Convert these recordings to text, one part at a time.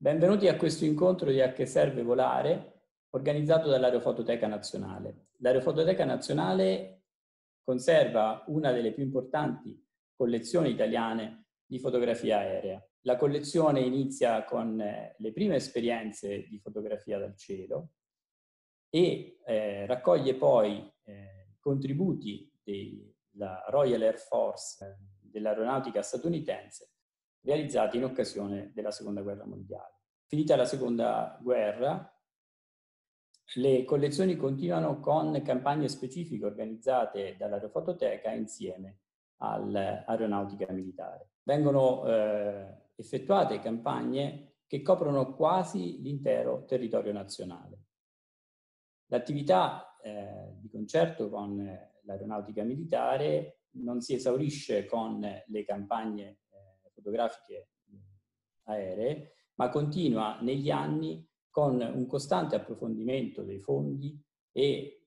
Benvenuti a questo incontro di A che serve volare, organizzato dall'Aerofototeca Nazionale. L'Aerofototeca Nazionale conserva una delle più importanti collezioni italiane di fotografia aerea. La collezione inizia con eh, le prime esperienze di fotografia dal cielo e eh, raccoglie poi eh, contributi della Royal Air Force, eh, dell'aeronautica statunitense, realizzati in occasione della Seconda Guerra Mondiale. Finita la Seconda Guerra, le collezioni continuano con campagne specifiche organizzate dall'Aerofototeca insieme all'aeronautica militare. Vengono eh, effettuate campagne che coprono quasi l'intero territorio nazionale. L'attività eh, di concerto con l'aeronautica militare non si esaurisce con le campagne fotografiche aeree, ma continua negli anni con un costante approfondimento dei fondi e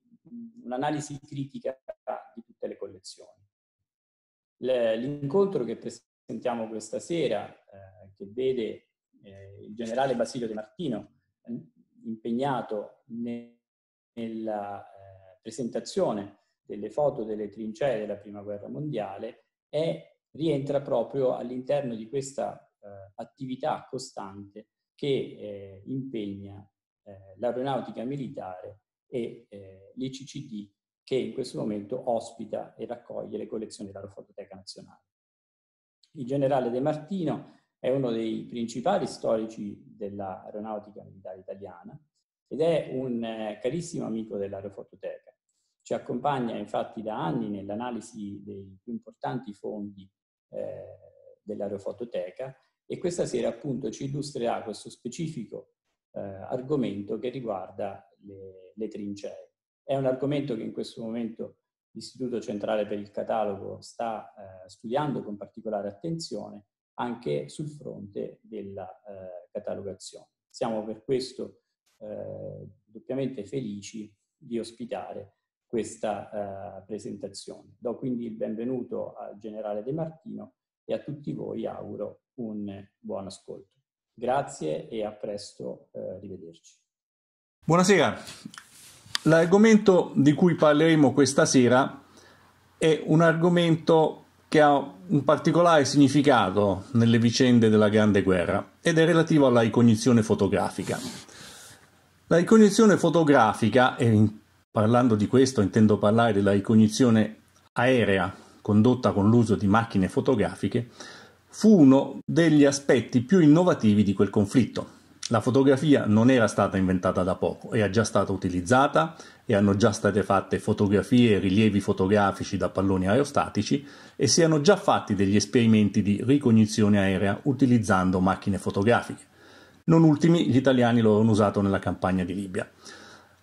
un'analisi critica di tutte le collezioni. L'incontro che presentiamo questa sera, eh, che vede eh, il generale Basilio De Martino impegnato nel, nella eh, presentazione delle foto delle trincee della Prima Guerra Mondiale, è rientra proprio all'interno di questa eh, attività costante che eh, impegna eh, l'aeronautica militare e eh, l'ICCD che in questo momento ospita e raccoglie le collezioni dell'Aerofototeca Nazionale. Il generale De Martino è uno dei principali storici dell'aeronautica militare italiana ed è un eh, carissimo amico dell'Aerofototeca. Ci accompagna infatti da anni nell'analisi dei più importanti fondi eh, dell'aerofototeca e questa sera appunto ci illustrerà questo specifico eh, argomento che riguarda le, le trincee. È un argomento che in questo momento l'Istituto Centrale per il Catalogo sta eh, studiando con particolare attenzione anche sul fronte della eh, catalogazione. Siamo per questo eh, doppiamente felici di ospitare questa eh, presentazione. Do quindi il benvenuto al generale De Martino e a tutti voi auguro un buon ascolto. Grazie e a presto, eh, rivederci. Buonasera. L'argomento di cui parleremo questa sera è un argomento che ha un particolare significato nelle vicende della Grande Guerra ed è relativo alla ricognizione fotografica. La ricognizione fotografica, e in Parlando di questo intendo parlare della ricognizione aerea condotta con l'uso di macchine fotografiche, fu uno degli aspetti più innovativi di quel conflitto. La fotografia non era stata inventata da poco, era già stata utilizzata e hanno già state fatte fotografie e rilievi fotografici da palloni aerostatici e si erano già fatti degli esperimenti di ricognizione aerea utilizzando macchine fotografiche. Non ultimi, gli italiani lo hanno usato nella campagna di Libia.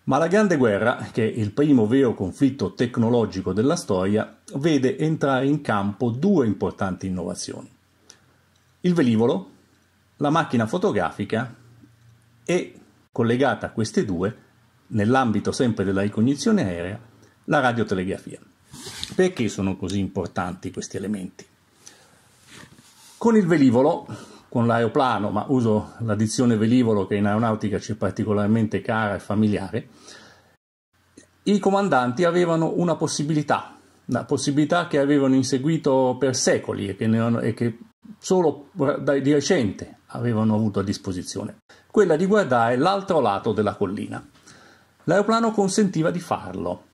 Ma la Grande Guerra, che è il primo vero conflitto tecnologico della storia, vede entrare in campo due importanti innovazioni. Il velivolo, la macchina fotografica e, collegata a queste due, nell'ambito sempre della ricognizione aerea, la radiotelegrafia. Perché sono così importanti questi elementi? Con il velivolo con l'aeroplano, ma uso l'addizione velivolo che in aeronautica ci è particolarmente cara e familiare, i comandanti avevano una possibilità, una possibilità che avevano inseguito per secoli e che, hanno, e che solo di recente avevano avuto a disposizione, quella di guardare l'altro lato della collina. L'aeroplano consentiva di farlo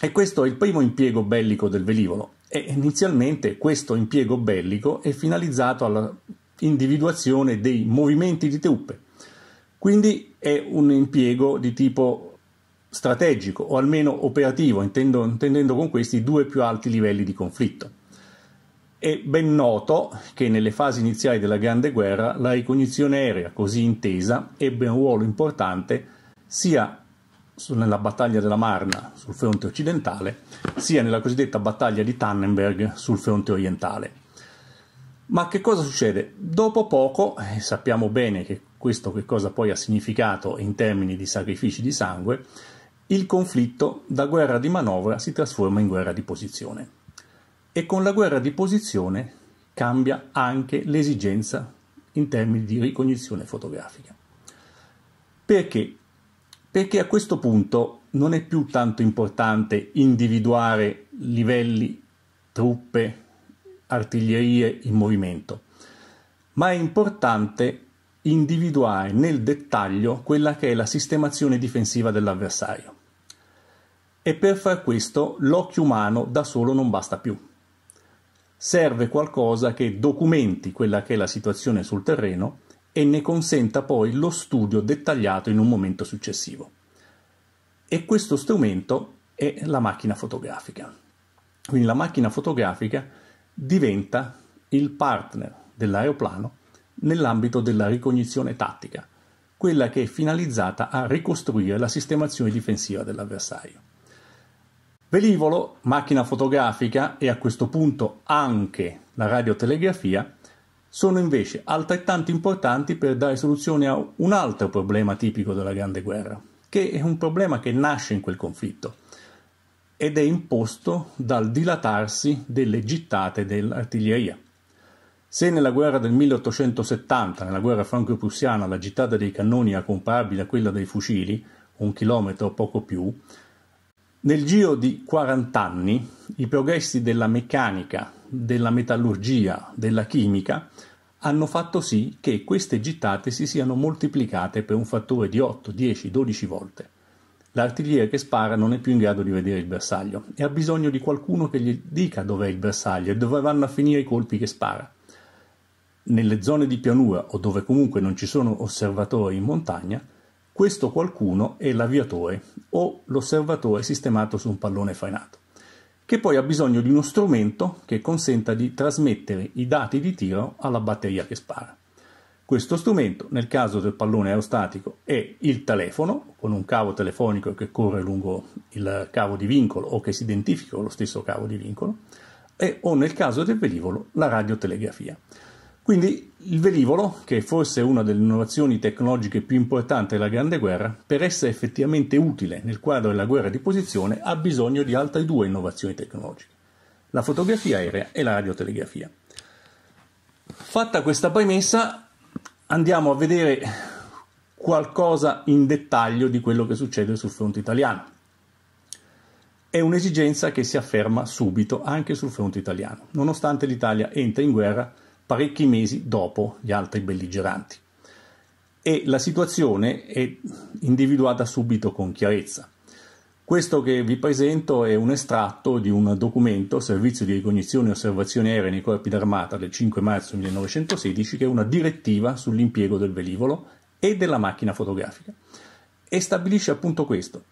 e questo è il primo impiego bellico del velivolo e inizialmente questo impiego bellico è finalizzato alla individuazione dei movimenti di truppe. Quindi è un impiego di tipo strategico o almeno operativo, intendo, intendendo con questi due più alti livelli di conflitto. È ben noto che nelle fasi iniziali della Grande Guerra la ricognizione aerea, così intesa, ebbe un ruolo importante sia nella battaglia della Marna sul fronte occidentale, sia nella cosiddetta battaglia di Tannenberg sul fronte orientale. Ma che cosa succede? Dopo poco, eh, sappiamo bene che questo che cosa poi ha significato in termini di sacrifici di sangue, il conflitto da guerra di manovra si trasforma in guerra di posizione. E con la guerra di posizione cambia anche l'esigenza in termini di ricognizione fotografica. Perché? Perché a questo punto non è più tanto importante individuare livelli, truppe, artiglierie in movimento, ma è importante individuare nel dettaglio quella che è la sistemazione difensiva dell'avversario. E per far questo l'occhio umano da solo non basta più. Serve qualcosa che documenti quella che è la situazione sul terreno e ne consenta poi lo studio dettagliato in un momento successivo. E questo strumento è la macchina fotografica. Quindi la macchina fotografica diventa il partner dell'aeroplano nell'ambito della ricognizione tattica, quella che è finalizzata a ricostruire la sistemazione difensiva dell'avversario. Velivolo, macchina fotografica e a questo punto anche la radiotelegrafia sono invece altrettanto importanti per dare soluzione a un altro problema tipico della Grande Guerra, che è un problema che nasce in quel conflitto, ed è imposto dal dilatarsi delle gittate dell'artiglieria. Se nella guerra del 1870, nella guerra franco-prussiana, la gittata dei cannoni era comparabile a quella dei fucili, un chilometro o poco più, nel giro di 40 anni i progressi della meccanica, della metallurgia, della chimica hanno fatto sì che queste gittate si siano moltiplicate per un fattore di 8, 10, 12 volte. L'artigliere che spara non è più in grado di vedere il bersaglio e ha bisogno di qualcuno che gli dica dov'è il bersaglio e dove vanno a finire i colpi che spara. Nelle zone di pianura o dove comunque non ci sono osservatori in montagna, questo qualcuno è l'aviatore o l'osservatore sistemato su un pallone frenato, che poi ha bisogno di uno strumento che consenta di trasmettere i dati di tiro alla batteria che spara. Questo strumento, nel caso del pallone aerostatico, è il telefono, con un cavo telefonico che corre lungo il cavo di vincolo o che si identifica con lo stesso cavo di vincolo, e, o nel caso del velivolo, la radiotelegrafia. Quindi il velivolo, che è forse una delle innovazioni tecnologiche più importanti della Grande Guerra, per essere effettivamente utile nel quadro della guerra di posizione ha bisogno di altre due innovazioni tecnologiche, la fotografia aerea e la radiotelegrafia. Fatta questa premessa, andiamo a vedere qualcosa in dettaglio di quello che succede sul fronte italiano. È un'esigenza che si afferma subito anche sul fronte italiano, nonostante l'Italia entri in guerra parecchi mesi dopo gli altri belligeranti. E la situazione è individuata subito con chiarezza. Questo che vi presento è un estratto di un documento, Servizio di ricognizione e osservazione aerea nei corpi d'armata del 5 marzo 1916, che è una direttiva sull'impiego del velivolo e della macchina fotografica. E stabilisce appunto questo.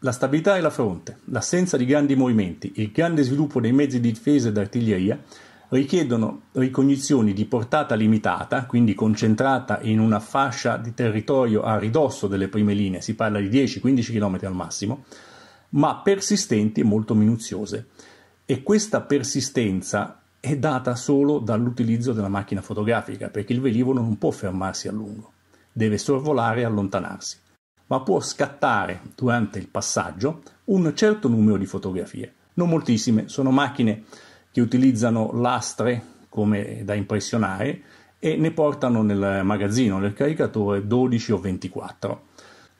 La stabilità e la fronte, l'assenza di grandi movimenti, il grande sviluppo dei mezzi di difesa e d'artiglieria richiedono ricognizioni di portata limitata, quindi concentrata in una fascia di territorio a ridosso delle prime linee, si parla di 10-15 km al massimo, ma persistenti e molto minuziose. E questa persistenza è data solo dall'utilizzo della macchina fotografica, perché il velivolo non può fermarsi a lungo, deve sorvolare e allontanarsi, ma può scattare durante il passaggio un certo numero di fotografie, non moltissime, sono macchine che utilizzano lastre come da impressionare e ne portano nel magazzino, nel caricatore 12 o 24.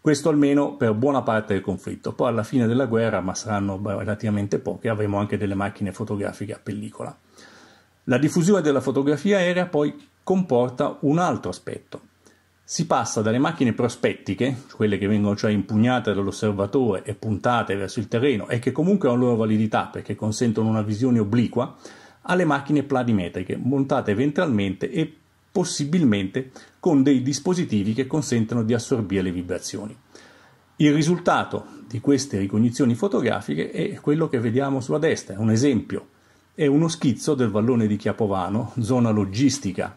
Questo almeno per buona parte del conflitto. Poi alla fine della guerra, ma saranno relativamente poche, avremo anche delle macchine fotografiche a pellicola. La diffusione della fotografia aerea poi comporta un altro aspetto, si passa dalle macchine prospettiche, quelle che vengono cioè impugnate dall'osservatore e puntate verso il terreno e che comunque hanno loro validità perché consentono una visione obliqua, alle macchine planimetriche montate ventralmente e possibilmente con dei dispositivi che consentono di assorbire le vibrazioni. Il risultato di queste ricognizioni fotografiche è quello che vediamo sulla destra, un esempio, è uno schizzo del vallone di Chiapovano, zona logistica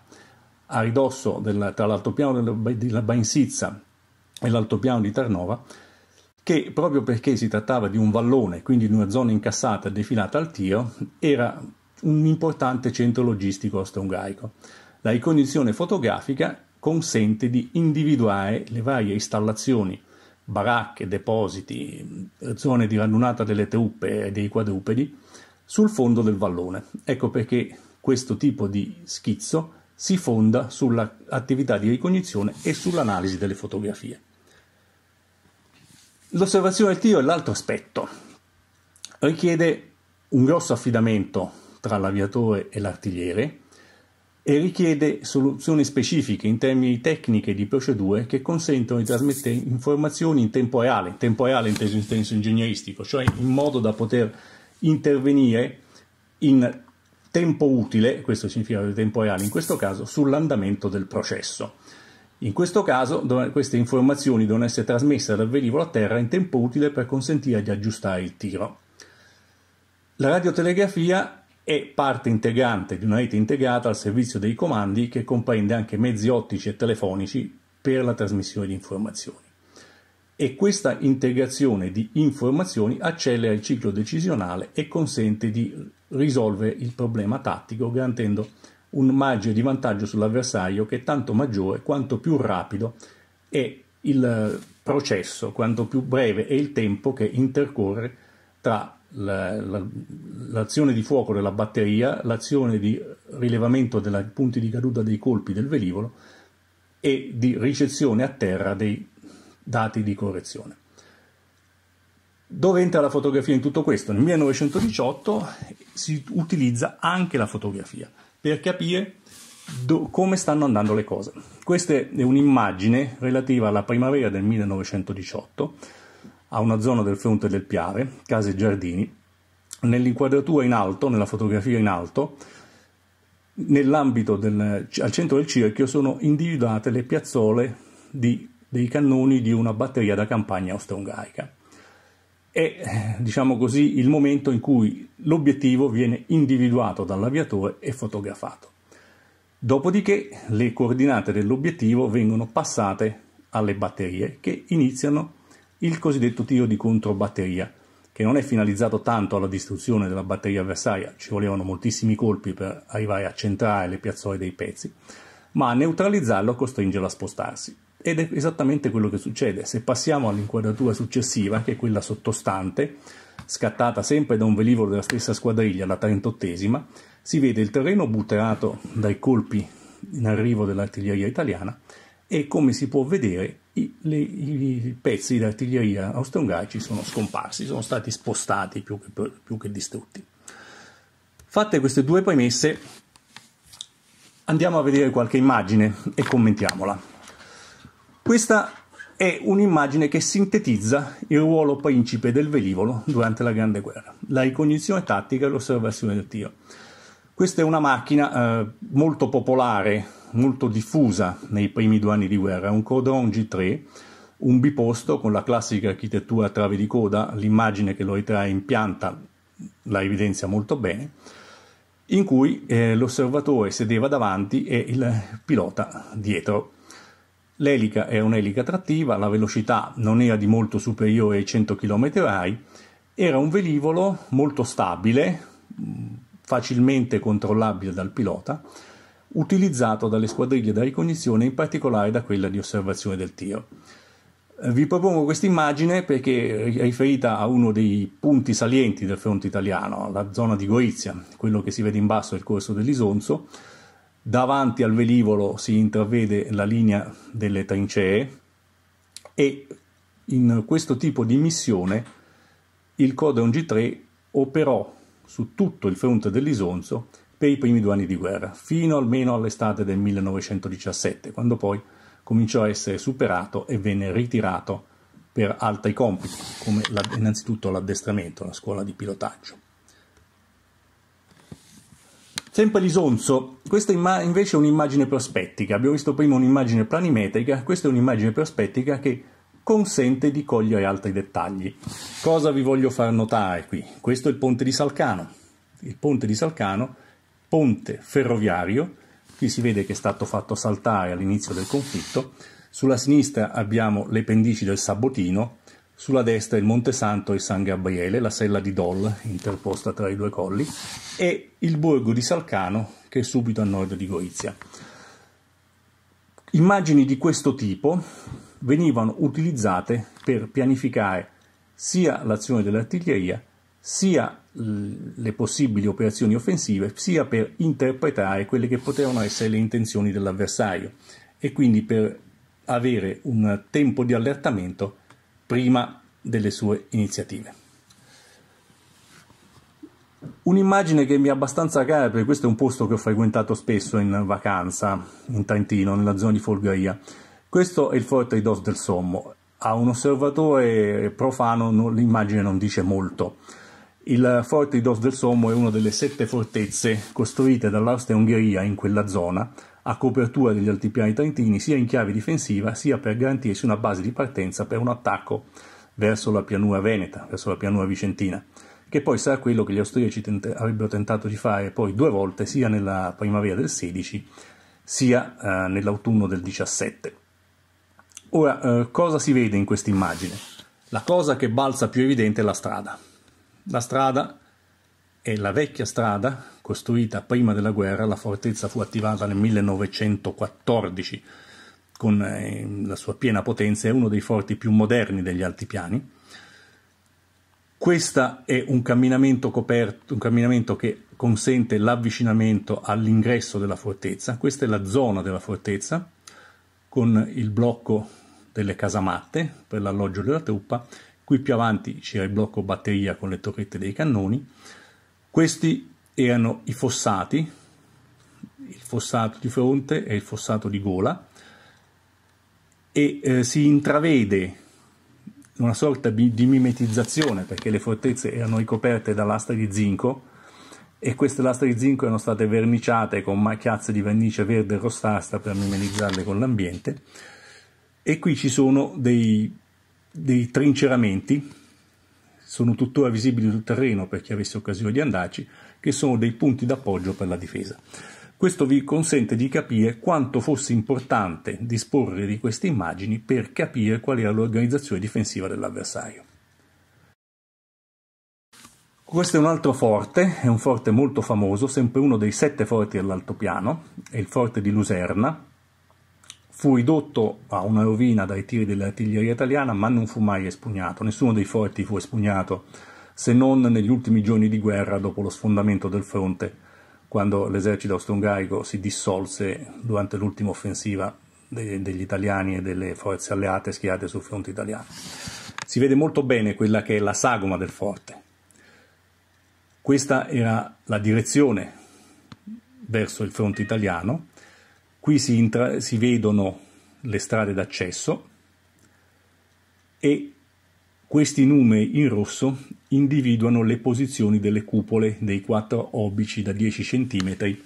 a ridosso del, tra l'altopiano della, Bainsizza e l'altopiano di Tarnova, che proprio perché si trattava di un vallone, quindi di una zona incassata defilata al tiro, era un importante centro logistico austro-ungarico. La ricognizione fotografica consente di individuare le varie installazioni, baracche, depositi, zone di radunata delle truppe e dei quadrupedi sul fondo del vallone. Ecco perché questo tipo di schizzo si fonda sull'attività di ricognizione e sull'analisi delle fotografie. L'osservazione del tiro è l'altro aspetto, richiede un grosso affidamento tra l'aviatore e l'artigliere e richiede soluzioni specifiche in termini tecniche e di procedure che consentono di trasmettere informazioni in tempo reale, in tempo reale inteso in senso ingegneristico, cioè in modo da poter intervenire in tempo utile, questo significa tempo reale in questo caso, sull'andamento del processo. In questo caso queste informazioni devono essere trasmesse dal velivolo a terra in tempo utile per consentire di aggiustare il tiro. La radiotelegrafia è parte integrante di una rete integrata al servizio dei comandi che comprende anche mezzi ottici e telefonici per la trasmissione di informazioni e questa integrazione di informazioni accelera il ciclo decisionale e consente di risolvere il problema tattico garantendo un margine di vantaggio sull'avversario che è tanto maggiore quanto più rapido è il processo, quanto più breve è il tempo che intercorre tra la, la, l'azione di fuoco della batteria, l'azione di rilevamento dei punti di caduta dei colpi del velivolo e di ricezione a terra dei dati di correzione. Dove entra la fotografia in tutto questo? Nel 1918 si utilizza anche la fotografia per capire do, come stanno andando le cose. Questa è un'immagine relativa alla primavera del 1918 a una zona del fronte del Piave, case e giardini. Nell'inquadratura in alto, nella fotografia in alto, nell'ambito del, al centro del cerchio sono individuate le piazzole di dei cannoni di una batteria da campagna austro-ungarica. È, eh, diciamo così, il momento in cui l'obiettivo viene individuato dall'aviatore e fotografato. Dopodiché le coordinate dell'obiettivo vengono passate alle batterie che iniziano il cosiddetto tiro di controbatteria, che non è finalizzato tanto alla distruzione della batteria avversaria, ci volevano moltissimi colpi per arrivare a centrare le piazzole dei pezzi, ma a neutralizzarlo e costringe a spostarsi. Ed è esattamente quello che succede. Se passiamo all'inquadratura successiva, che è quella sottostante, scattata sempre da un velivolo della stessa squadriglia, la 38esima, si vede il terreno butterato dai colpi in arrivo dell'artiglieria italiana e come si può vedere i, le, i pezzi di artiglieria austro-ungarici sono scomparsi, sono stati spostati più che, più che distrutti. Fatte queste due premesse, andiamo a vedere qualche immagine e commentiamola. Questa è un'immagine che sintetizza il ruolo principe del velivolo durante la Grande Guerra, la ricognizione tattica e l'osservazione del tiro. Questa è una macchina eh, molto popolare, molto diffusa nei primi due anni di guerra, un Codron G3, un biposto con la classica architettura a trave di coda, l'immagine che lo ritrae in pianta la evidenzia molto bene, in cui eh, l'osservatore sedeva davanti e il pilota dietro. L'elica è un'elica trattiva, la velocità non era di molto superiore ai 100 km/h, era un velivolo molto stabile, facilmente controllabile dal pilota, utilizzato dalle squadriglie da ricognizione, in particolare da quella di osservazione del tiro. Vi propongo questa immagine perché è riferita a uno dei punti salienti del fronte italiano, la zona di Gorizia, quello che si vede in basso è il corso dell'Isonzo, davanti al velivolo si intravede la linea delle trincee e in questo tipo di missione il Codron G3 operò su tutto il fronte dell'Isonzo per i primi due anni di guerra, fino almeno all'estate del 1917, quando poi cominciò a essere superato e venne ritirato per altri compiti, come innanzitutto l'addestramento, la scuola di pilotaggio. Sempre l'isonzo, questa imma- invece è un'immagine prospettica, abbiamo visto prima un'immagine planimetrica, questa è un'immagine prospettica che consente di cogliere altri dettagli. Cosa vi voglio far notare qui? Questo è il ponte di Salcano, il ponte di Salcano, ponte ferroviario, qui si vede che è stato fatto saltare all'inizio del conflitto, sulla sinistra abbiamo le pendici del Sabotino, sulla destra il Monte Santo e San Gabriele, la sella di Dol interposta tra i due colli, e il borgo di Salcano che è subito a nord di Gorizia. Immagini di questo tipo venivano utilizzate per pianificare sia l'azione dell'artiglieria, sia le possibili operazioni offensive, sia per interpretare quelle che potevano essere le intenzioni dell'avversario e quindi per avere un tempo di allertamento prima delle sue iniziative. Un'immagine che mi è abbastanza cara, perché questo è un posto che ho frequentato spesso in vacanza in Trentino, nella zona di Folgaria. Questo è il Forte di Dos del Sommo. A un osservatore profano non, l'immagine non dice molto. Il Forte di Dos del Sommo è una delle sette fortezze costruite dall'Austria-Ungheria in quella zona a copertura degli altipiani trentini sia in chiave difensiva sia per garantirsi una base di partenza per un attacco verso la pianura veneta, verso la pianura vicentina, che poi sarà quello che gli austriaci tente- avrebbero tentato di fare poi due volte sia nella primavera del 16 sia eh, nell'autunno del 17. Ora, eh, cosa si vede in questa immagine? La cosa che balza più evidente è la strada. La strada è la vecchia strada Costruita prima della guerra, la fortezza fu attivata nel 1914 con eh, la sua piena potenza, è uno dei forti più moderni degli altipiani. Questo è un camminamento, coperto, un camminamento che consente l'avvicinamento all'ingresso della fortezza. Questa è la zona della fortezza con il blocco delle casamatte per l'alloggio della truppa. Qui più avanti c'era il blocco batteria con le torrette dei cannoni. Questi erano i fossati, il fossato di fronte e il fossato di gola, e eh, si intravede una sorta di mimetizzazione perché le fortezze erano ricoperte da lastre di zinco e queste lastre di zinco erano state verniciate con macchiazze di vernice verde e rossastra per mimetizzarle con l'ambiente e qui ci sono dei, dei trinceramenti sono tuttora visibili sul terreno per chi avesse occasione di andarci, che sono dei punti d'appoggio per la difesa. Questo vi consente di capire quanto fosse importante disporre di queste immagini per capire qual era l'organizzazione difensiva dell'avversario. Questo è un altro forte, è un forte molto famoso, sempre uno dei sette forti dell'altopiano, è il forte di Luserna, Fu ridotto a una rovina dai tiri dell'artiglieria italiana, ma non fu mai espugnato. Nessuno dei forti fu espugnato, se non negli ultimi giorni di guerra dopo lo sfondamento del fronte, quando l'esercito austro-ungarico si dissolse durante l'ultima offensiva degli italiani e delle forze alleate schierate sul fronte italiano. Si vede molto bene quella che è la sagoma del forte. Questa era la direzione verso il fronte italiano Qui si, intra- si vedono le strade d'accesso e questi numeri in rosso individuano le posizioni delle cupole dei quattro obici da 10 cm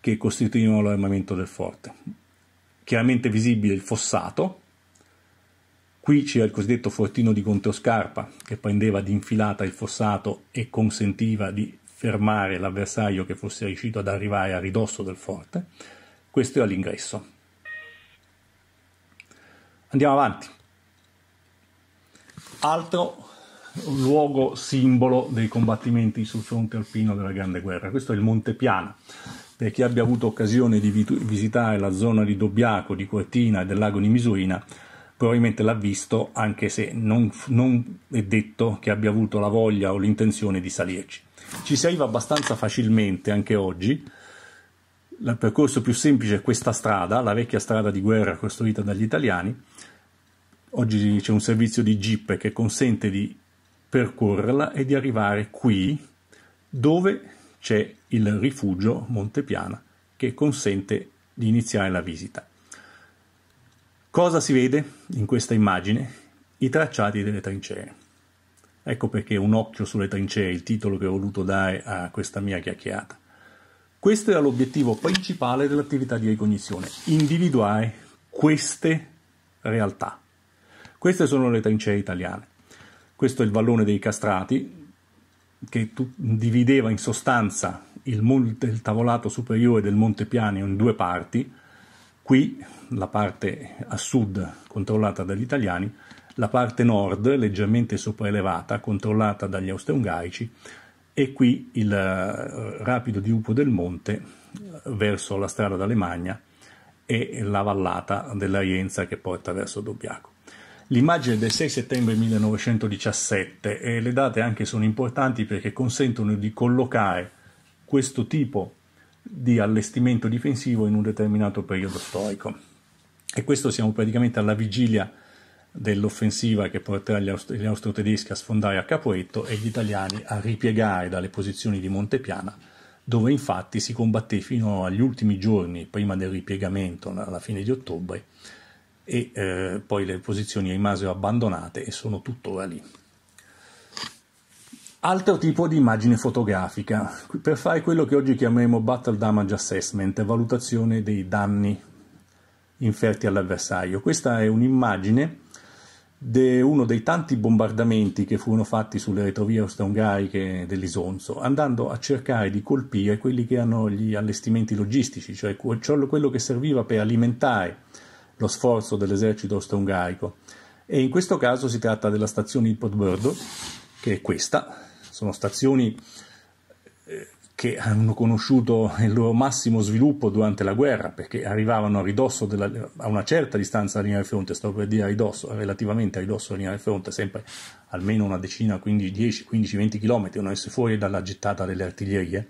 che costituivano l'armamento del forte. Chiaramente visibile il fossato, qui c'era il cosiddetto fortino di Controscarpa che prendeva di infilata il fossato e consentiva di fermare l'avversario che fosse riuscito ad arrivare a ridosso del forte questo è all'ingresso. Andiamo avanti. Altro luogo simbolo dei combattimenti sul fronte alpino della Grande Guerra. Questo è il Monte Piano. Per chi abbia avuto occasione di visitare la zona di Dobbiaco, di Cortina e del lago di Misurina, probabilmente l'ha visto, anche se non, non è detto che abbia avuto la voglia o l'intenzione di salirci. Ci si arriva abbastanza facilmente anche oggi, il percorso più semplice è questa strada, la vecchia strada di guerra costruita dagli italiani. Oggi c'è un servizio di jeep che consente di percorrerla e di arrivare qui dove c'è il rifugio Montepiana che consente di iniziare la visita. Cosa si vede in questa immagine? I tracciati delle trincee. Ecco perché un occhio sulle trincee è il titolo che ho voluto dare a questa mia chiacchierata. Questo era l'obiettivo principale dell'attività di ricognizione, individuare queste realtà. Queste sono le trincee italiane. Questo è il vallone dei castrati, che tu- divideva in sostanza il, monte, il tavolato superiore del Monte Pianio in due parti. Qui la parte a sud controllata dagli italiani, la parte nord leggermente sopraelevata controllata dagli austro-ungarici, e qui il eh, rapido di Upo del Monte eh, verso la strada d'Alemagna e la vallata dell'Arienza che porta verso Dobbiaco. L'immagine del 6 settembre 1917 e le date anche sono importanti perché consentono di collocare questo tipo di allestimento difensivo in un determinato periodo storico. E questo siamo praticamente alla vigilia dell'offensiva che porterà gli, aust- gli austro-tedeschi a sfondare a Caporetto e gli italiani a ripiegare dalle posizioni di Montepiana, dove infatti si combatté fino agli ultimi giorni prima del ripiegamento alla fine di ottobre e eh, poi le posizioni rimasero abbandonate e sono tuttora lì. Altro tipo di immagine fotografica, per fare quello che oggi chiameremo Battle Damage Assessment, valutazione dei danni inferti all'avversario. Questa è un'immagine de uno dei tanti bombardamenti che furono fatti sulle retrovie austro-ungariche dell'Isonzo, andando a cercare di colpire quelli che erano gli allestimenti logistici, cioè quello che serviva per alimentare lo sforzo dell'esercito austro-ungarico. E in questo caso si tratta della stazione di Podbrdo, che è questa. Sono stazioni eh, che hanno conosciuto il loro massimo sviluppo durante la guerra, perché arrivavano a ridosso della, a una certa distanza dalla linea del fronte, sto per dire a ridosso, relativamente a ridosso della linea del fronte, sempre almeno una decina, 15, 10, 15, 20 km, erano esse fuori dalla gettata delle artiglierie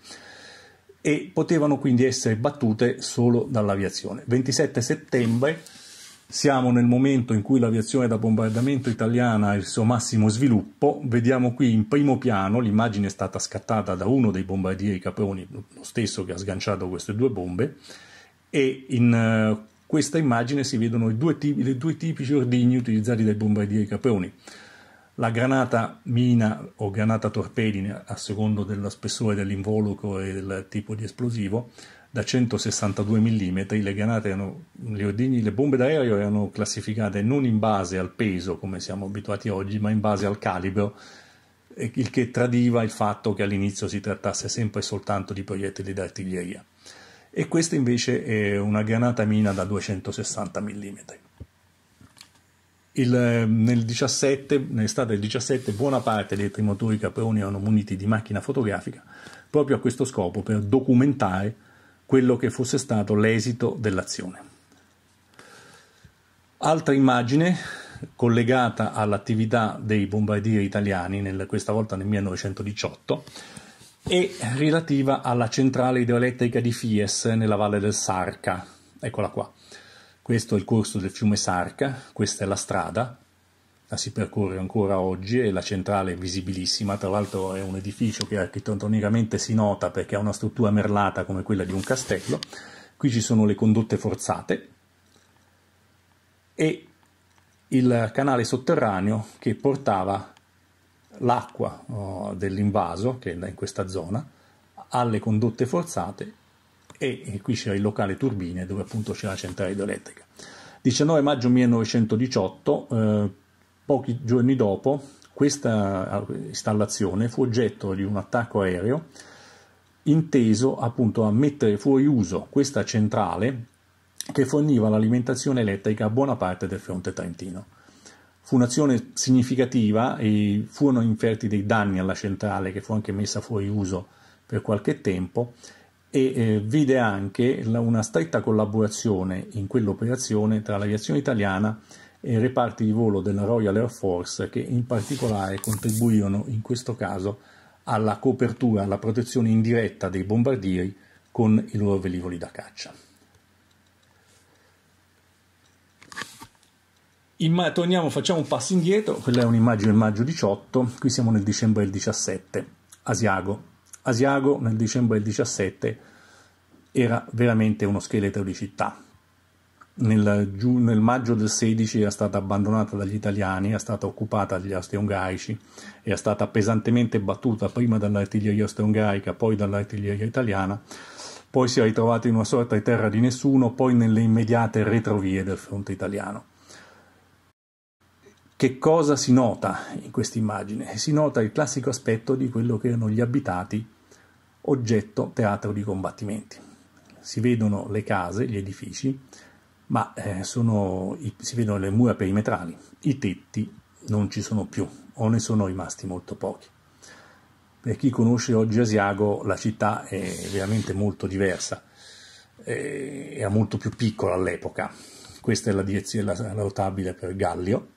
e potevano quindi essere battute solo dall'aviazione. 27 settembre siamo nel momento in cui l'aviazione da bombardamento italiana ha il suo massimo sviluppo. Vediamo qui in primo piano, l'immagine è stata scattata da uno dei bombardieri Caproni, lo stesso che ha sganciato queste due bombe, e in eh, questa immagine si vedono i due, tipi, i due tipici ordigni utilizzati dai bombardieri Caproni. La granata mina o granata torpedine, a secondo dello spessore dell'involucro e del tipo di esplosivo, da 162 mm, le granate erano, le, ordigni, le bombe d'aereo erano classificate non in base al peso come siamo abituati oggi, ma in base al calibro, il che tradiva il fatto che all'inizio si trattasse sempre e soltanto di proiettili d'artiglieria. E questa invece è una granata mina da 260 mm. Il, nel 17, nell'estate del 17 buona parte dei trimotori caproni erano muniti di macchina fotografica proprio a questo scopo, per documentare quello che fosse stato l'esito dell'azione. Altra immagine collegata all'attività dei bombardieri italiani, nel, questa volta nel 1918, è relativa alla centrale idroelettrica di Fies nella valle del Sarca. Eccola qua. Questo è il corso del fiume Sarca, questa è la strada, la si percorre ancora oggi e la centrale è visibilissima, tra l'altro è un edificio che architettonicamente si nota perché ha una struttura merlata come quella di un castello, qui ci sono le condotte forzate e il canale sotterraneo che portava l'acqua oh, dell'invaso, che è in questa zona, alle condotte forzate e qui c'era il locale turbine dove appunto c'era la centrale idroelettrica. 19 maggio 1918 eh, Pochi giorni dopo questa installazione fu oggetto di un attacco aereo inteso appunto a mettere fuori uso questa centrale che forniva l'alimentazione elettrica a buona parte del fronte trentino. Fu un'azione significativa e furono inferti dei danni alla centrale che fu anche messa fuori uso per qualche tempo e eh, vide anche la, una stretta collaborazione in quell'operazione tra l'aviazione italiana eh, reparti di volo della Royal Air Force che in particolare contribuirono in questo caso alla copertura, alla protezione indiretta dei bombardieri con i loro velivoli da caccia. Imma- torniamo, facciamo un passo indietro, quella è un'immagine del maggio 18, qui siamo nel dicembre del 17, Asiago. Asiago nel dicembre del 17 era veramente uno scheletro di città, nel, giu- nel, maggio del 16 è stata abbandonata dagli italiani, è stata occupata dagli austro-ungarici, è stata pesantemente battuta prima dall'artiglieria austro-ungarica, poi dall'artiglieria italiana, poi si è ritrovata in una sorta di terra di nessuno, poi nelle immediate retrovie del fronte italiano. Che cosa si nota in questa immagine? Si nota il classico aspetto di quello che erano gli abitati oggetto teatro di combattimenti. Si vedono le case, gli edifici, ma eh, sono, si vedono le mura perimetrali, i tetti non ci sono più o ne sono rimasti molto pochi. Per chi conosce oggi Asiago la città è veramente molto diversa, eh, era molto più piccola all'epoca, questa è la, direzione, rotabile per Gallio,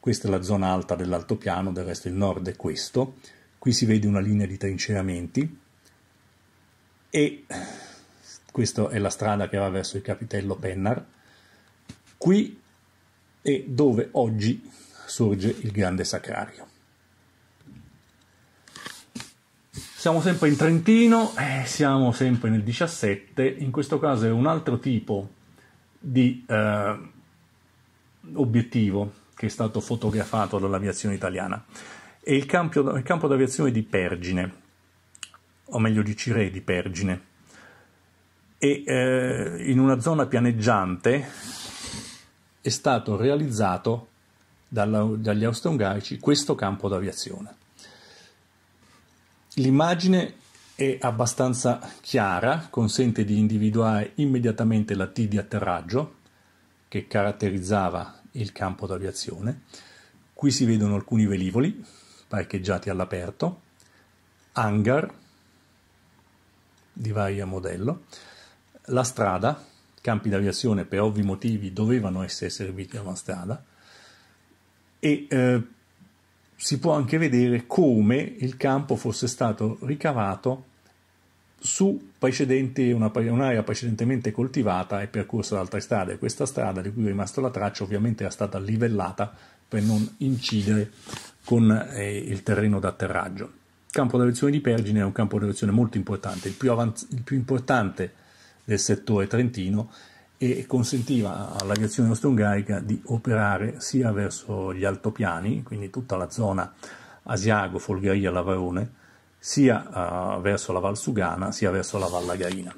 questa è la zona alta dell'altopiano, del resto il nord è questo, qui si vede una linea di trinceramenti e questa è la strada che va verso il capitello Pennar. Qui è dove oggi sorge il grande sacrario. Siamo sempre in Trentino, eh, siamo sempre nel 17, in questo caso è un altro tipo di eh, obiettivo che è stato fotografato dall'aviazione italiana. È il campo, campo d'aviazione di Pergine, o meglio di Cirè di Pergine e eh, in una zona pianeggiante è stato realizzato dalla, dagli austro-ungarici questo campo d'aviazione. L'immagine è abbastanza chiara, consente di individuare immediatamente la T di atterraggio che caratterizzava il campo d'aviazione. Qui si vedono alcuni velivoli parcheggiati all'aperto, hangar di varia modello la strada, campi d'aviazione per ovvi motivi dovevano essere serviti a una strada e eh, si può anche vedere come il campo fosse stato ricavato su una, un'area precedentemente coltivata e percorsa da altre strade. Questa strada di cui è rimasta la traccia ovviamente era stata livellata per non incidere con eh, il terreno d'atterraggio. Il campo d'aviazione di Pergine è un campo d'aviazione molto importante, il più, avanz- il più importante del settore trentino e consentiva all'aviazione austro-ungarica di operare sia verso gli altopiani, quindi tutta la zona Asiago, Folgheria, Lavarone, sia uh, verso la Val Sugana, sia verso la Val Lagarina.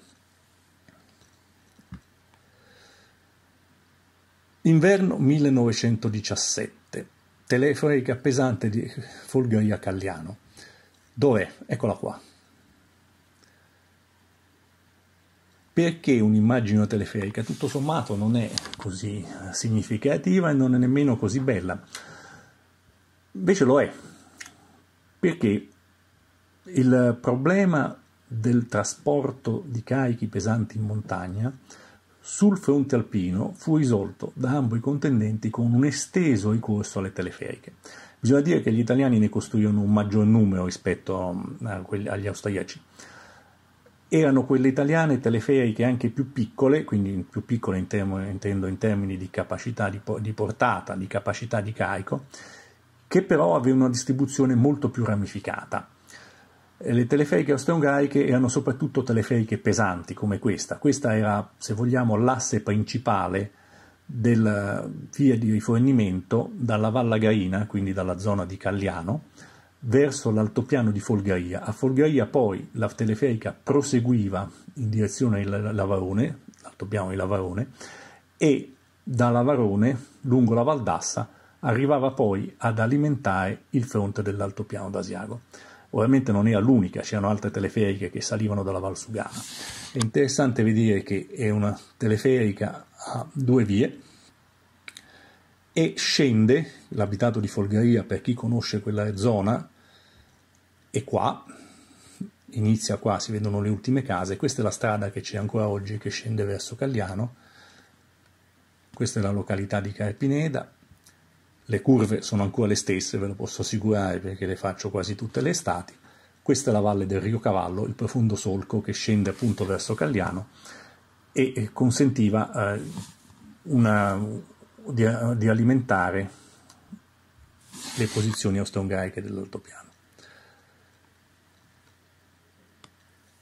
Inverno 1917, telefonica pesante di Folgheria Cagliano. Dov'è? Eccola qua, perché un'immagine teleferica tutto sommato non è così eh, significativa e non è nemmeno così bella. Invece lo è, perché il problema del trasporto di carichi pesanti in montagna sul fronte alpino fu risolto da ambo i contendenti con un esteso ricorso alle teleferiche. Bisogna dire che gli italiani ne costruirono un maggior numero rispetto mm, a, quelli, agli austriaci erano quelle italiane teleferiche anche più piccole, quindi più piccole in term- intendo in termini di capacità di, po- di portata, di capacità di carico, che però avevano una distribuzione molto più ramificata. Le teleferiche austro-ungariche erano soprattutto teleferiche pesanti come questa. Questa era, se vogliamo, l'asse principale della via di rifornimento dalla Valla Garina, quindi dalla zona di Cagliano, verso l'altopiano di Folgaria. A Folgaria poi la teleferica proseguiva in direzione Lavarone, l'altopiano di Lavarone, e da Lavarone, lungo la Valdassa, arrivava poi ad alimentare il fronte dell'altopiano d'Asiago. Ovviamente non era l'unica, c'erano altre teleferiche che salivano dalla Valsugana. È interessante vedere che è una teleferica a due vie, e scende l'abitato di Folgaria per chi conosce quella zona e qua inizia qua, si vedono le ultime case, questa è la strada che c'è ancora oggi che scende verso Cagliano, questa è la località di Carpineda, le curve sono ancora le stesse, ve lo posso assicurare perché le faccio quasi tutte le estati, questa è la valle del Rio Cavallo, il profondo solco che scende appunto verso Cagliano e consentiva eh, una, di, di, alimentare le posizioni austro-ungariche dell'altopiano.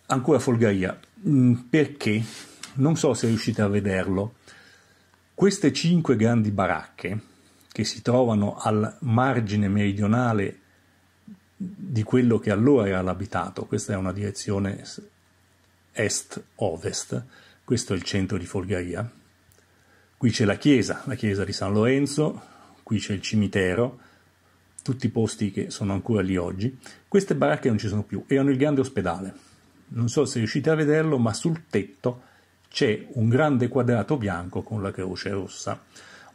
ancora Folgaia, mm, perché non so se riuscite a vederlo, queste cinque grandi baracche che si trovano al margine meridionale di quello che allora era l'abitato, questa è una direzione est-ovest, questo è il centro di Folgaria, qui c'è la chiesa, la chiesa di San Lorenzo, qui c'è il cimitero, tutti i posti che sono ancora lì oggi, queste baracche non ci sono più, erano il grande ospedale, non so se riuscite a vederlo, ma sul tetto c'è un grande quadrato bianco con la croce rossa.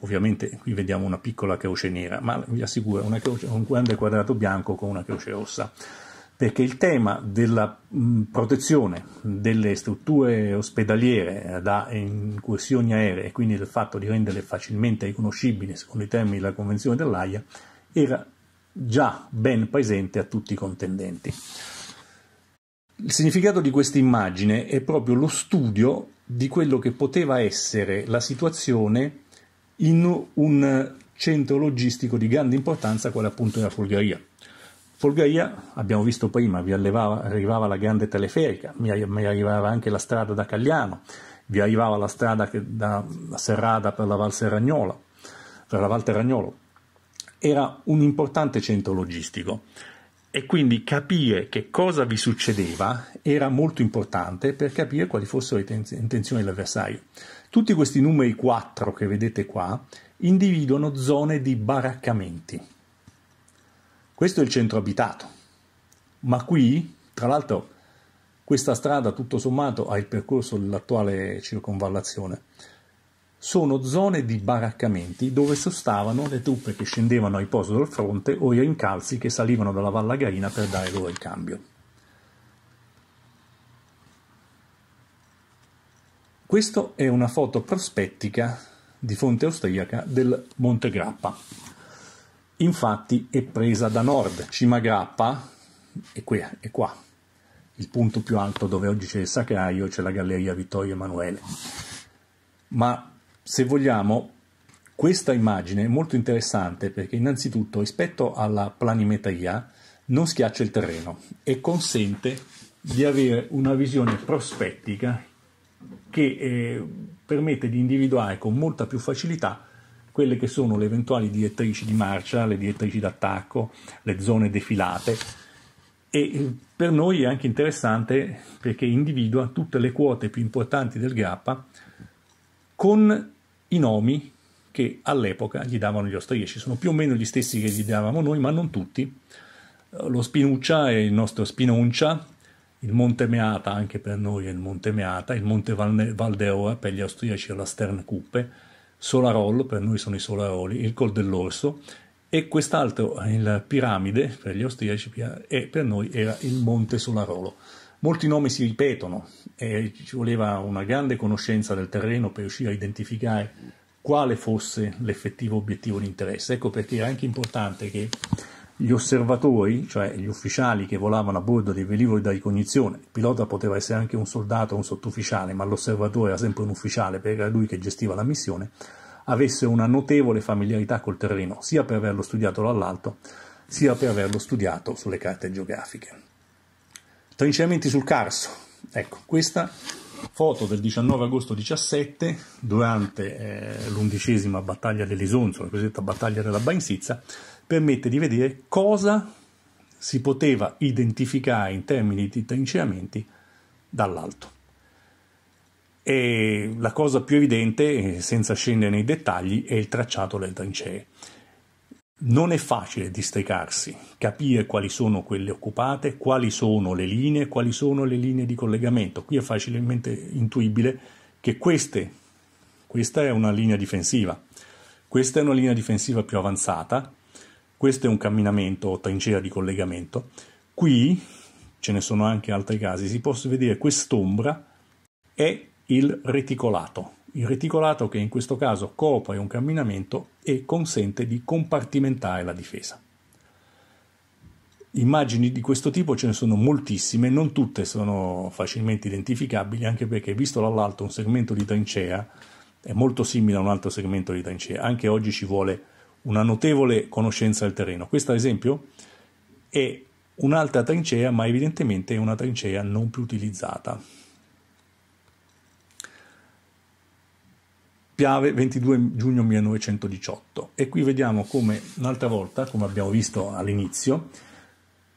Ovviamente qui vediamo una piccola croce nera, ma vi assicuro è un grande quadrato bianco con una croce rossa, perché il tema della mm, protezione delle strutture ospedaliere da eh, incursioni aeree e quindi del fatto di renderle facilmente riconoscibili secondo i termini della Convenzione dell'AIA era già ben presente a tutti i contendenti. Il significato di questa immagine è proprio lo studio di quello che poteva essere la situazione in un centro logistico di grande importanza quale appunto era Folgaria. Folgaria, abbiamo visto prima, vi allevava, arrivava la grande teleferica, mi arrivava anche la strada da Cagliano, vi arrivava la strada da Serrada per la Val Serragnola, per la Val Terragnolo. Era un importante centro logistico. E quindi capire che cosa vi succedeva era molto importante per capire quali fossero le intenzioni dell'avversario. Tutti questi numeri 4 che vedete qua individuano zone di baraccamenti. Questo è il centro abitato, ma qui, tra l'altro, questa strada tutto sommato ha il percorso dell'attuale circonvallazione sono zone di baraccamenti dove sostavano le truppe che scendevano ai poso del fronte o i rincalzi che salivano dalla Vallagarina per dare loro il cambio. Questa è una foto prospettica di fonte austriaca del Monte Grappa. Infatti è presa da nord. Cima Grappa è qui, è qua, il punto più alto dove oggi c'è il Sacraio, c'è la Galleria Vittorio Emanuele ma se vogliamo, questa immagine è molto interessante perché innanzitutto rispetto alla planimetria non schiaccia il terreno e consente di avere una visione prospettica che eh, permette di individuare con molta più facilità quelle che sono le eventuali direttrici di marcia, le direttrici d'attacco, le zone defilate. E eh, per noi è anche interessante perché individua tutte le quote più importanti del grappa con i nomi che all'epoca gli davano gli austriaci. Sono più o meno gli stessi che gli davamo noi, ma non tutti. Eh, lo Spinuccia è il nostro Spinoncia, il Monte Meata anche per noi è il Monte Meata, il Monte Valdeoa per gli austriaci è la Cuppe, Solarollo per noi sono i Solaroli, il Col dell'Orso e quest'altro, il Piramide per gli austriaci e per noi era il Monte Solarolo. Molti nomi si ripetono e ci voleva una grande conoscenza del terreno per riuscire a identificare quale fosse l'effettivo obiettivo di interesse. Ecco perché era anche importante che gli osservatori, cioè gli ufficiali che volavano a bordo dei velivoli da ricognizione, il pilota poteva essere anche un soldato o un sottufficiale, ma l'osservatore era sempre un ufficiale perché era lui che gestiva la missione, avesse una notevole familiarità col terreno, sia per averlo studiato dall'alto, sia per averlo studiato sulle carte geografiche. Trinceramenti sul Carso. Ecco, questa foto del 19 agosto 17 durante eh, l'undicesima battaglia dell'Isonzo, la cosiddetta battaglia della Bainsizza, permette di vedere cosa si poteva identificare in termini di trinceramenti dall'alto. E la cosa più evidente, eh, senza scendere nei dettagli, è il tracciato del trincee. Non è facile districarsi, capire quali sono quelle occupate, quali sono le linee, quali sono le linee di collegamento. Qui è facilmente intuibile che queste, questa è una linea difensiva, questa è una linea difensiva più avanzata, questo è un camminamento o trincea di collegamento. Qui, ce ne sono anche altri casi, si può vedere quest'ombra è il reticolato. Il reticolato che in questo caso copre un camminamento e consente di compartimentare la difesa. Immagini di questo tipo ce ne sono moltissime, non tutte sono facilmente identificabili, anche perché visto dall'alto un segmento di trincea è molto simile a un altro segmento di trincea, anche oggi ci vuole una notevole conoscenza del terreno. Questo ad esempio è un'altra trincea, ma evidentemente è una trincea non più utilizzata. Piave 22 giugno 1918 e qui vediamo come un'altra volta, come abbiamo visto all'inizio,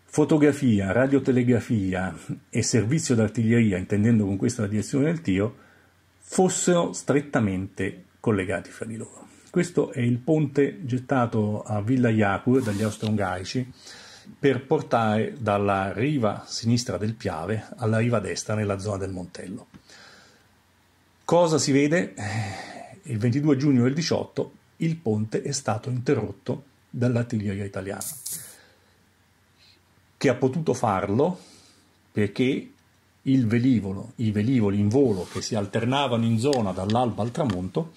fotografia, radiotelegrafia e servizio d'artiglieria, intendendo con questa la direzione del tiro, fossero strettamente collegati fra di loro. Questo è il ponte gettato a Villa Iacur dagli austro-ungarici per portare dalla riva sinistra del Piave alla riva destra nella zona del Montello. Cosa si vede? il 22 giugno del 18 il ponte è stato interrotto dall'artiglieria italiana, che ha potuto farlo perché il velivolo, i velivoli in volo che si alternavano in zona dall'alba al tramonto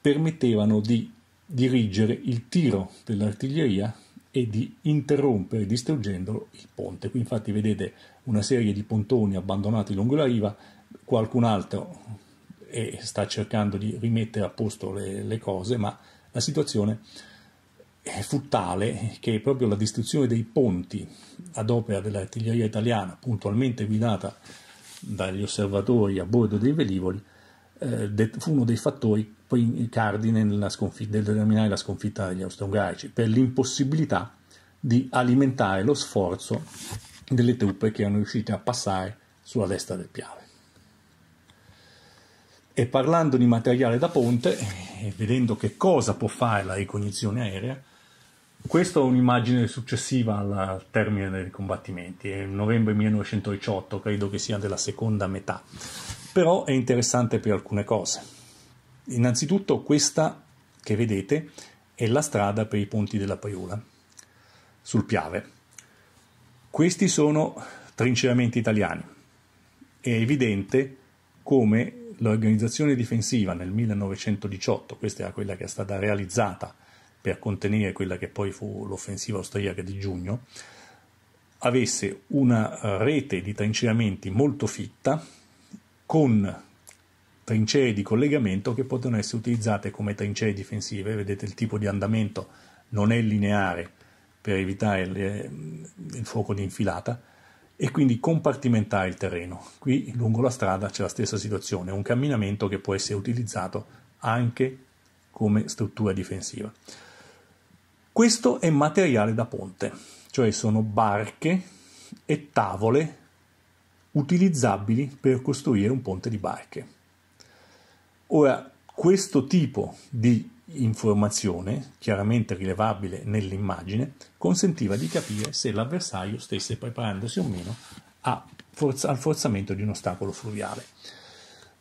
permettevano di dirigere il tiro dell'artiglieria e di interrompere distruggendolo il ponte. Qui infatti vedete una serie di pontoni abbandonati lungo la riva, qualcun altro e sta cercando di rimettere a posto le, le cose, ma la situazione fu tale che proprio la distruzione dei ponti ad opera dell'artiglieria italiana, puntualmente guidata dagli osservatori a bordo dei velivoli, eh, fu uno dei fattori cardine nel sconf- determinare la sconfitta degli austro-ungarici, per l'impossibilità di alimentare lo sforzo delle truppe che erano riuscite a passare sulla destra del Piave. E parlando di materiale da ponte e vedendo che cosa può fare la ricognizione aerea, questa è un'immagine successiva al termine dei combattimenti, è novembre 1918, credo che sia della seconda metà, però è interessante per alcune cose. Innanzitutto questa che vedete è la strada per i ponti della Priola, sul Piave. Questi sono trinceramenti italiani. È evidente come L'organizzazione difensiva nel 1918, questa è quella che è stata realizzata per contenere quella che poi fu l'offensiva austriaca di giugno, avesse una eh, rete di trinceamenti molto fitta con trincee di collegamento che potevano essere utilizzate come trincee difensive, vedete il tipo di andamento non è lineare per evitare le, mm, il fuoco di infilata, e quindi compartimentare il terreno. Qui lungo la strada c'è la stessa situazione, un camminamento che può essere utilizzato anche come struttura difensiva. Questo è materiale da ponte, cioè sono barche e tavole utilizzabili per costruire un ponte di barche. Ora, questo tipo di informazione, chiaramente rilevabile nell'immagine, consentiva di capire se l'avversario stesse preparandosi o meno forza, al forzamento di un ostacolo fluviale.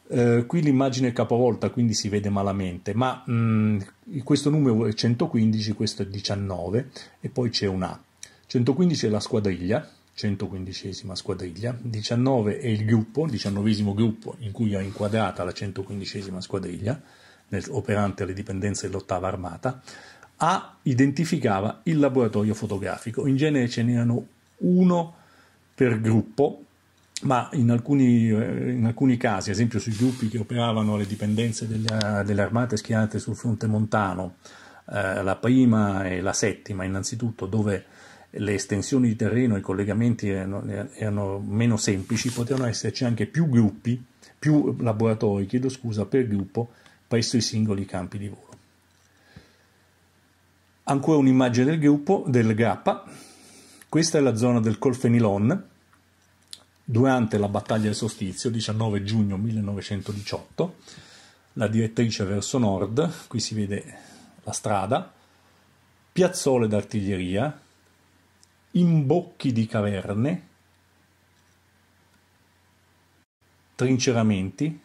Eh, qui l'immagine è capovolta, quindi si vede malamente, ma mh, mm, questo numero è 115, questo è 19 e poi c'è un A. 115 è la squadriglia, 115 squadriglia, 19 è il gruppo, il 19 gruppo in cui è inquadrata la 115 squadriglia, nel, operante alle dipendenze dell'ottava armata, a identificava il laboratorio fotografico. In genere ce n'erano uno per gruppo, ma in alcuni, eh, in alcuni casi, ad esempio sui gruppi che operavano alle dipendenze delle, delle armate schierate sul fronte montano, eh, la prima e la settima innanzitutto, dove le estensioni di terreno, e i collegamenti erano, erano meno semplici, potevano esserci anche più gruppi, più laboratori, chiedo scusa, per gruppo presso i singoli campi di volo. Ancora un'immagine del gruppo, del grappa. Questa è la zona del Colfenilon durante la battaglia del solstizio, 19 giugno 1918. La direttrice verso nord, qui si vede la strada, piazzole d'artiglieria, imbocchi di caverne, trinceramenti,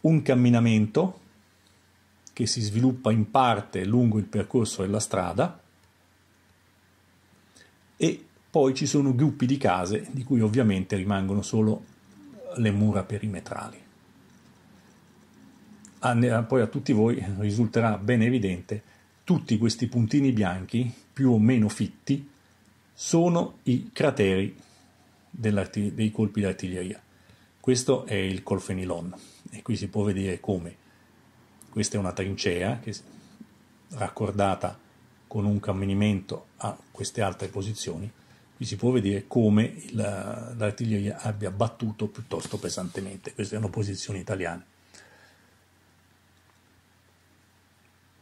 un camminamento che si sviluppa in parte lungo il percorso della strada e poi ci sono gruppi di case di cui ovviamente rimangono solo le mura perimetrali. poi a tutti voi risulterà ben evidente tutti questi puntini bianchi, più o meno fitti, sono i crateri dei colpi d'artiglieria. Questo è il colfenilon e qui si può vedere come questa è una trincea che raccordata con un camminamento a queste altre posizioni. Qui si può vedere come l'artiglieria abbia battuto piuttosto pesantemente. Queste sono posizioni italiane.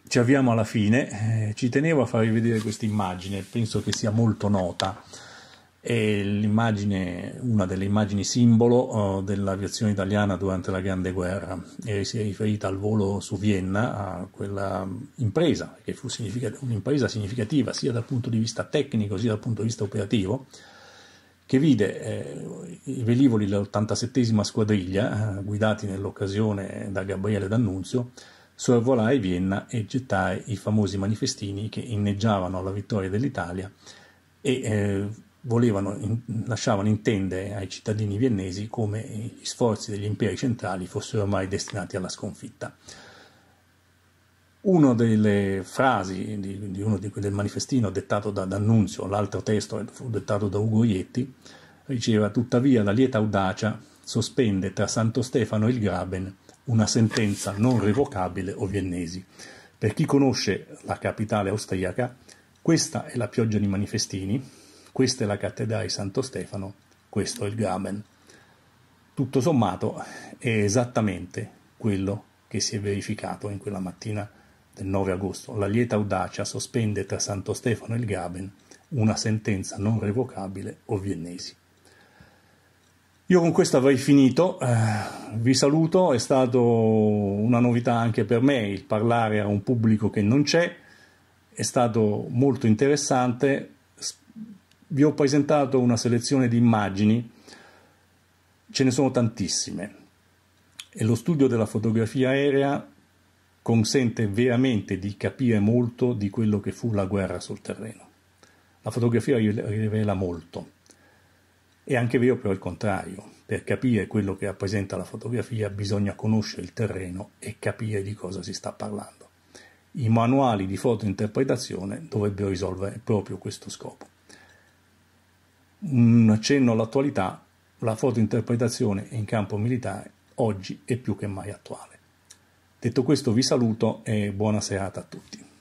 Ci avviamo alla fine, eh, ci tenevo a farvi vedere questa immagine, penso che sia molto nota è una delle immagini simbolo eh, dell'aviazione italiana durante la Grande Guerra e si è riferita al volo su Vienna, a quella impresa, che fu significativa, un'impresa significativa sia dal punto di vista tecnico sia dal punto di vista operativo, che vide eh, i velivoli dell'87 squadriglia, eh, guidati nell'occasione da Gabriele D'Annunzio, sorvolare Vienna e gettare i famosi manifestini che inneggiavano alla vittoria dell'Italia e eh, volevano, in, lasciavano intendere ai cittadini viennesi come gli sforzi degli imperi centrali fossero ormai destinati alla sconfitta. Una delle frasi di, di uno di, del manifestino dettato da D'Annunzio, l'altro testo fu dettato da Ugo Ietti, diceva tuttavia la lieta audacia sospende tra Santo Stefano e il Graben una sentenza non revocabile o viennesi. Per chi conosce la capitale austriaca, questa è la pioggia di manifestini, questa è la cattedrale di Santo Stefano, questo è il Gaben. Tutto sommato è esattamente quello che si è verificato in quella mattina del 9 agosto. La lieta audacia sospende tra Santo Stefano e il Gaben una sentenza non revocabile o viennesi. Io con questo avrei finito, eh, vi saluto, è stata una novità anche per me il parlare a un pubblico che non c'è, è stato molto interessante, vi ho presentato una selezione di immagini, ce ne sono tantissime e lo studio della fotografia aerea consente veramente di capire molto di quello che fu la guerra sul terreno. La fotografia rivela molto. È anche vero però il contrario, per capire quello che rappresenta la fotografia bisogna conoscere il terreno e capire di cosa si sta parlando. I manuali di fotointerpretazione dovrebbero risolvere proprio questo scopo un accenno all'attualità, la fotointerpretazione in campo militare oggi è più che mai attuale. Detto questo vi saluto e buona serata a tutti.